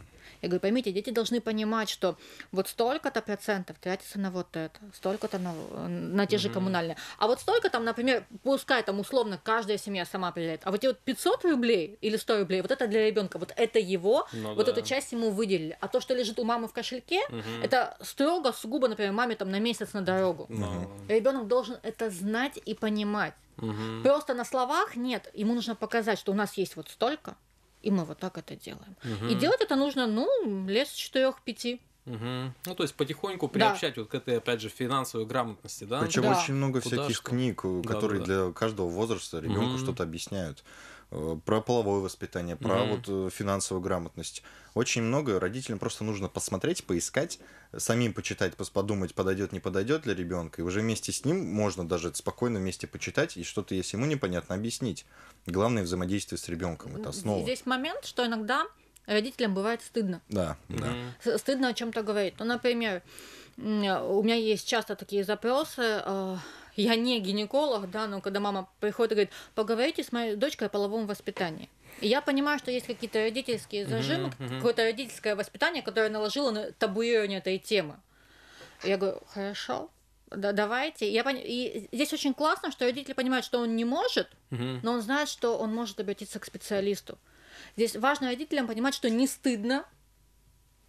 Я говорю, поймите, дети должны понимать, что вот столько-то процентов тратится на вот это, столько-то на, на те же коммунальные. А вот столько там, например, пускай там условно каждая семья сама определяет, а вот эти вот 500 рублей или 100 рублей, вот это для ребенка, вот это его, ну, вот да. эту часть ему выделили. А то, что лежит у мамы в кошельке, угу. это строго, сугубо, например, маме там на месяц на дорогу. Угу. Ну. Ребенок должен это знать и понимать. Угу. Просто на словах нет, ему нужно показать, что у нас есть вот столько, и мы вот так это делаем. Угу. И делать это нужно, ну, лет с 4-5. Угу. Ну, то есть потихоньку приобщать да. вот к этой, опять же, финансовой грамотности, да? Причем да. очень много Куда всяких что? книг, э, которые да, да, да. для каждого возраста ребенку угу. что-то объясняют. Э, про половое воспитание, про mm-hmm. вот э, финансовую грамотность. Очень много родителям просто нужно посмотреть, поискать, самим почитать, подумать, подойдет, не подойдет для ребенка. И уже вместе с ним можно даже спокойно вместе почитать и что-то, если ему непонятно, объяснить. Главное взаимодействие с ребенком. Это основа. Здесь момент, что иногда родителям бывает стыдно. Да, да. Mm-hmm. Стыдно о чем-то говорить. Ну, например, э, у меня есть часто такие запросы а, я не гинеколог, да, но когда мама приходит и говорит, поговорите с моей дочкой о половом воспитании. И я понимаю, что есть какие-то родительские зажимы, mm-hmm. Mm-hmm. какое-то родительское воспитание, которое наложило на табуирование этой темы. Я говорю, хорошо, да, давайте. Я пон... И здесь очень классно, что родители понимают, что он не может, mm-hmm. но он знает, что он может обратиться к специалисту. Здесь важно родителям понимать, что не стыдно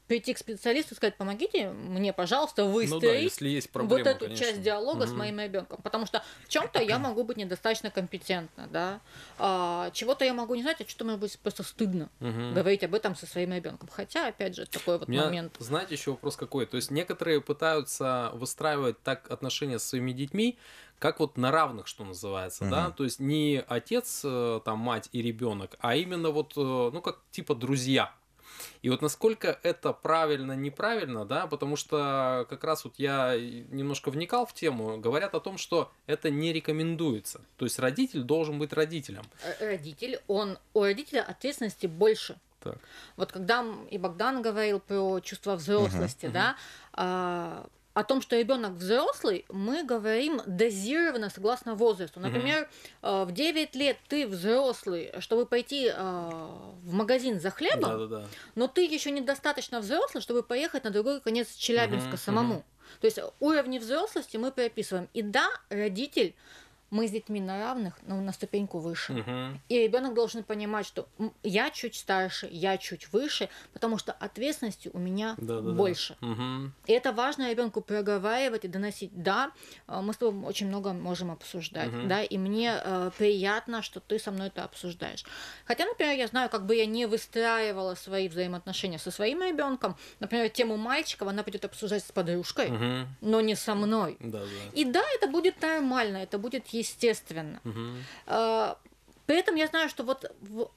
прийти к специалисту и сказать, помогите мне, пожалуйста, выстроить ну да, есть проблема, вот эту конечно. часть диалога угу. с моим ребенком. Потому что в чем-то я могу быть недостаточно компетентна, да, а, чего-то я могу не знать, а что-то мне будет просто стыдно угу. говорить об этом со своим ребенком. Хотя, опять же, такой вот меня, момент. Знаете, еще вопрос какой? То есть некоторые пытаются выстраивать так отношения с своими детьми, как вот на равных, что называется, угу. да, то есть не отец, э, там, мать и ребенок, а именно вот, э, ну, как типа друзья и вот насколько это правильно, неправильно, да, потому что как раз вот я немножко вникал в тему, говорят о том, что это не рекомендуется. То есть родитель должен быть родителем. Э, родитель, он, у родителя ответственности больше. Так. Вот когда и Богдан говорил про чувство взрослости, угу, да, угу. А, о том, что ребенок взрослый, мы говорим дозированно согласно возрасту. Например, mm в 9 лет ты взрослый, чтобы пойти э, в магазин за хлебом, Да-да-да. но ты еще недостаточно взрослый, чтобы поехать на другой конец Челябинска mm-hmm. самому. То есть уровни взрослости мы прописываем И да, родитель мы с детьми на равных, но ну, на ступеньку выше. Угу. И ребенок должен понимать, что я чуть старше, я чуть выше, потому что ответственности у меня да, да, больше. Угу. И это важно ребенку проговаривать и доносить. Да, э, мы с тобой очень много можем обсуждать, угу. да, и мне э, приятно, что ты со мной это обсуждаешь. Хотя, например, я знаю, как бы я не выстраивала свои взаимоотношения со своим ребенком, например, тему мальчиков она будет обсуждать с подружкой, угу. но не со мной. Да, да. И да, это будет нормально, это будет есть естественно. Угу. При этом я знаю, что вот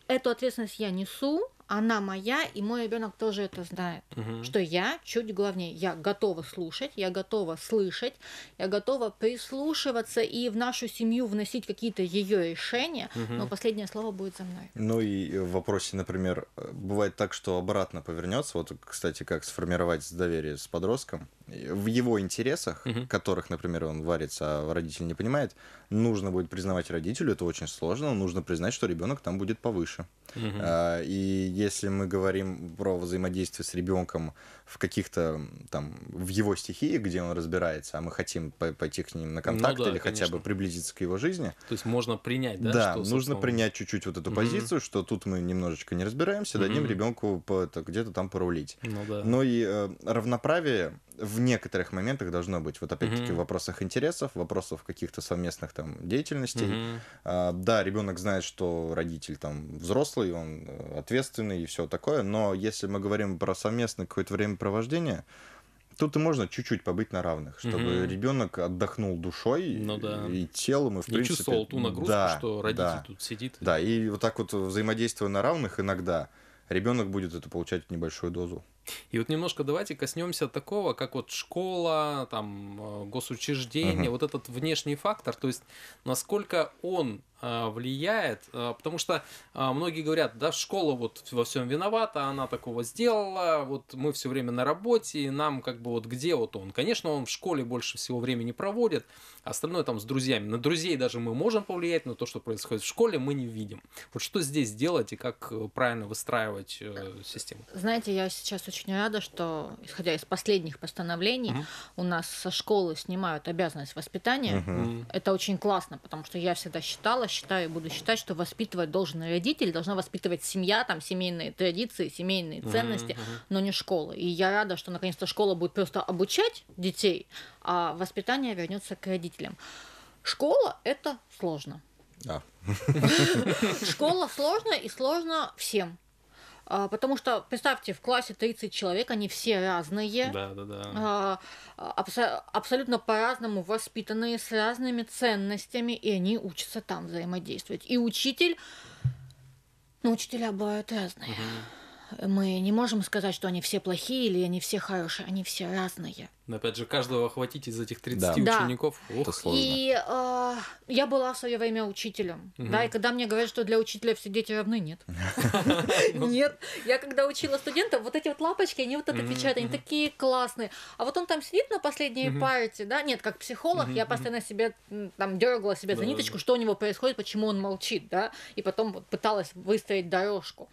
эту ответственность я несу, она моя, и мой ребенок тоже это знает, угу. что я чуть главнее, я готова слушать, я готова слышать, я готова прислушиваться и в нашу семью вносить какие-то ее решения, угу. но последнее слово будет за мной. Ну и в вопросе, например, э, бывает так, что обратно повернется, вот, кстати, как сформировать доверие с подростком, Э, в его интересах, угу. которых, например, он варится, а родитель не понимает, нужно будет признавать родителю, это очень сложно, нужно признать, что ребенок там будет повыше. Угу. И если мы говорим про взаимодействие с ребенком в каких-то там, в его стихии, где он разбирается, а мы хотим пойти к ним на ну контакт ну, да, или конечно. хотя бы приблизиться к его жизни. То есть можно принять, да? Да, что, нужно принять чуть-чуть вот эту mm-hmm. позицию, что тут мы немножечко не разбираемся, mm-hmm. дадим ребенку где-то там порулить. Ну, да. Но и э, равноправие в некоторых моментах должно быть. Вот опять-таки mm-hmm. в вопросах интересов, вопросов каких-то совместных там деятельностей. Mm-hmm. А, да, ребенок знает, что родитель там взрослый, он э, ответственный и все такое, но если мы говорим про совместное какое-то время времяпровождения, тут и можно чуть-чуть побыть на равных, чтобы угу. ребенок отдохнул душой ну, да. и телом, и в не принципе... чувствовал ту нагрузку, да, что родитель да, тут сидит. Да, и вот так вот э, взаимодействуя на равных иногда, ребенок будет это получать небольшую дозу. И вот немножко давайте коснемся такого, как вот школа, там, э, госучреждение, угу. вот этот внешний фактор, то есть насколько он а, влияет, а, потому что а, многие говорят, да, школа вот во всем виновата, она такого сделала, вот мы все время на работе, и нам как бы вот где вот он. Конечно, он в школе больше всего времени проводит, остальное там с друзьями. На друзей даже мы можем повлиять, но то, что происходит в школе, мы не видим. Вот что здесь делать и как э, правильно выстраивать э, систему? Знаете, я сейчас очень рада, что, исходя из последних постановлений, mm у нас со школы снимают обязанность воспитания. mm Это очень классно, потому что я всегда считала, считаю и буду считать, что воспитывать должен родитель, должна воспитывать семья, там семейные традиции, семейные ценности, uh-huh, но не школа. И я рада, что наконец-то школа будет просто обучать детей, а воспитание вернется к родителям. Школа это сложно. Да. Школа сложно и сложно всем. А, потому что, представьте, в классе 30 человек, они все разные. Да, да, да. А, абсо- абсолютно по-разному воспитанные, с разными ценностями, и они учатся там взаимодействовать. И учитель... Ну, учителя бывают разные. Угу мы не можем сказать, что они все плохие или они все хорошие, они все разные. Но опять же, каждого охватить из этих 30 да. учеников. Да. Ох. Это сложно. И э, я была в свое время учителем. Угу. Да, и когда мне говорят, что для учителя все дети равны, нет. [LAUGHS] Нет. Я когда учила студентов, вот эти вот лапочки, они вот это печатают, они такие классные. А вот он там сидит на последней партии, да, нет, как психолог, я постоянно себе там дергала себе за ниточку, что у него происходит, почему он молчит, да, и потом пыталась выстроить дорожку.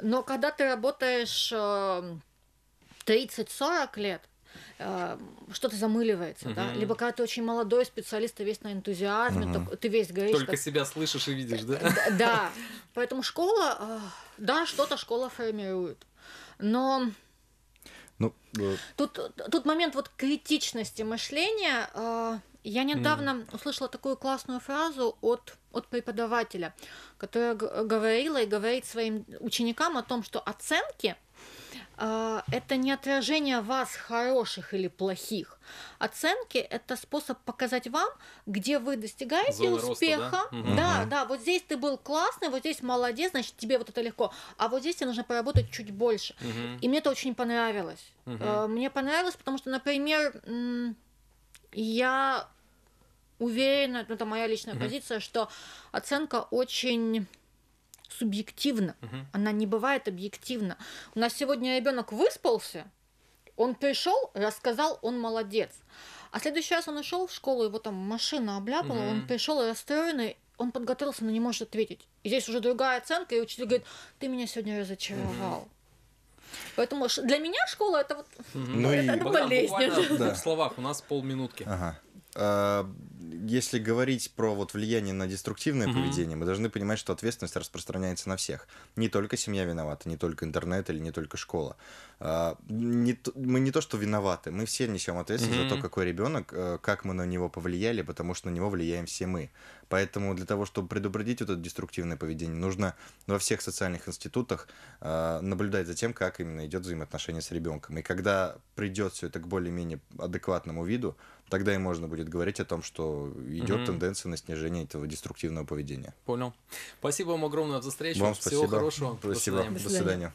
Но когда ты работаешь 30-40 э, лет, э, что-то замыливается, угу. да? Либо когда ты очень молодой специалист, ты весь на энтузиазме, угу. ты, ты весь горишь. Только как... себя слышишь и видишь, да? Э, да. Поэтому школа, да, что-то школа формирует. Но ну, тут, тут момент вот критичности мышления я недавно mm. услышала такую классную фразу от, от преподавателя, которая говорила и говорит своим ученикам о том, что оценки э, это не отражение вас хороших или плохих. Оценки это способ показать вам, где вы достигаете Зона успеха. Роста, да? Угу. да, да, вот здесь ты был классный, вот здесь молодец, значит тебе вот это легко, а вот здесь тебе нужно поработать чуть больше. Угу. И мне это очень понравилось. Угу. Мне понравилось, потому что, например, я уверена, ну это моя личная угу. позиция, что оценка очень субъективна, угу. она не бывает объективна. У нас сегодня ребенок выспался, он пришел, рассказал, он молодец. А следующий раз он ушел в школу, его там машина обляпала, угу. он пришел расстроенный, он подготовился, но не может ответить. И здесь уже другая оценка, и учитель говорит, ты меня сегодня разочаровал. Угу. Поэтому для меня школа это вот ну это, и... [LAUGHS] болезнь. Да. В словах у нас полминутки. Ага. А, если говорить про вот влияние на деструктивное mm-hmm. поведение, мы должны понимать, что ответственность распространяется на всех. Не только семья виновата, не только интернет или не только школа. А, не, мы не то, что виноваты, мы все несем ответственность mm-hmm. за то, какой ребенок, э, как мы на него повлияли, потому что на него влияем все мы. Поэтому для того, чтобы предупредить вот это деструктивное поведение, нужно во всех социальных институтах э, наблюдать за тем, как именно идет взаимоотношение с ребенком. И когда придет все это к более-менее адекватному виду, тогда и можно будет говорить о том, что идет угу. тенденция на снижение этого деструктивного поведения. Понял. Спасибо вам огромное за встречу. Вам Всего хорошего. Спасибо. До свидания. До свидания.